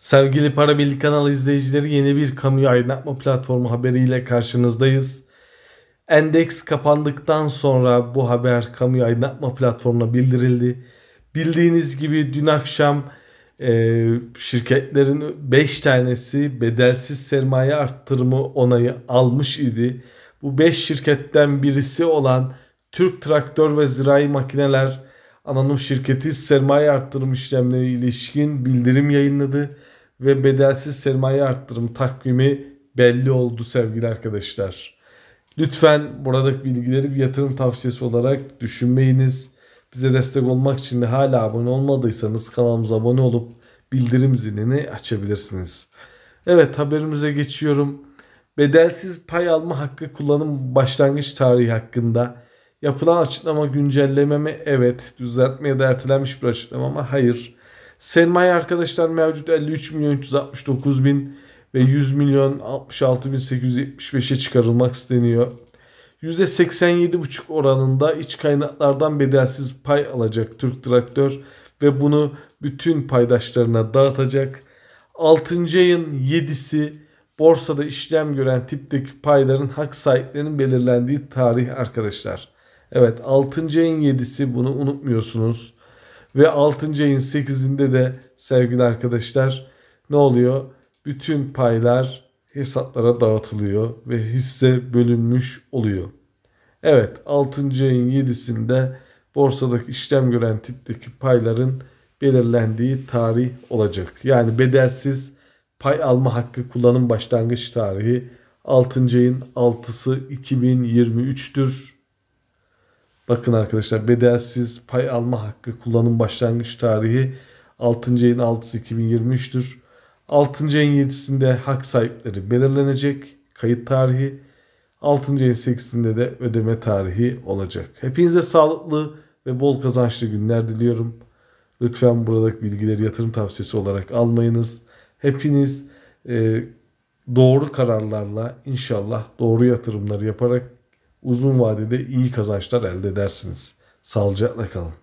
Sevgili Para Birlik kanal izleyicileri yeni bir kamuya aydınlatma platformu haberiyle karşınızdayız. Endeks kapandıktan sonra bu haber kamuya aydınlatma platformuna bildirildi. Bildiğiniz gibi dün akşam e, şirketlerin 5 tanesi bedelsiz sermaye arttırımı onayı almış idi. Bu 5 şirketten birisi olan Türk Traktör ve Zirai Makineler Anonim şirketi sermaye arttırım işlemleri ilişkin bildirim yayınladı ve bedelsiz sermaye arttırım takvimi belli oldu sevgili arkadaşlar. Lütfen buradaki bilgileri bir yatırım tavsiyesi olarak düşünmeyiniz. Bize destek olmak için de hala abone olmadıysanız kanalımıza abone olup bildirim zilini açabilirsiniz. Evet haberimize geçiyorum. Bedelsiz pay alma hakkı kullanım başlangıç tarihi hakkında Yapılan açıklama güncelleme mi? Evet. Düzeltme ya da ertelenmiş bir açıklama mı? Hayır. Sermaye arkadaşlar mevcut 53 milyon 369 bin ve 100 milyon 66.875'e çıkarılmak isteniyor. %87,5 oranında iç kaynaklardan bedelsiz pay alacak Türk Traktör ve bunu bütün paydaşlarına dağıtacak. 6. ayın 7'si borsada işlem gören tipteki payların hak sahiplerinin belirlendiği tarih arkadaşlar. Evet 6. ayın 7'si bunu unutmuyorsunuz. Ve 6. ayın 8'inde de sevgili arkadaşlar ne oluyor? Bütün paylar hesaplara dağıtılıyor ve hisse bölünmüş oluyor. Evet 6. ayın 7'sinde borsadaki işlem gören tipteki payların belirlendiği tarih olacak. Yani bedelsiz pay alma hakkı kullanım başlangıç tarihi 6. ayın 6'sı 2023'tür. Bakın arkadaşlar bedelsiz pay alma hakkı kullanım başlangıç tarihi 6. ayın 6'sı 2023'tür. 6. ayın 7'sinde hak sahipleri belirlenecek. Kayıt tarihi 6. ayın 8'inde de ödeme tarihi olacak. Hepinize sağlıklı ve bol kazançlı günler diliyorum. Lütfen buradaki bilgileri yatırım tavsiyesi olarak almayınız. Hepiniz e, doğru kararlarla inşallah doğru yatırımları yaparak uzun vadede iyi kazançlar elde edersiniz. Sağlıcakla kalın.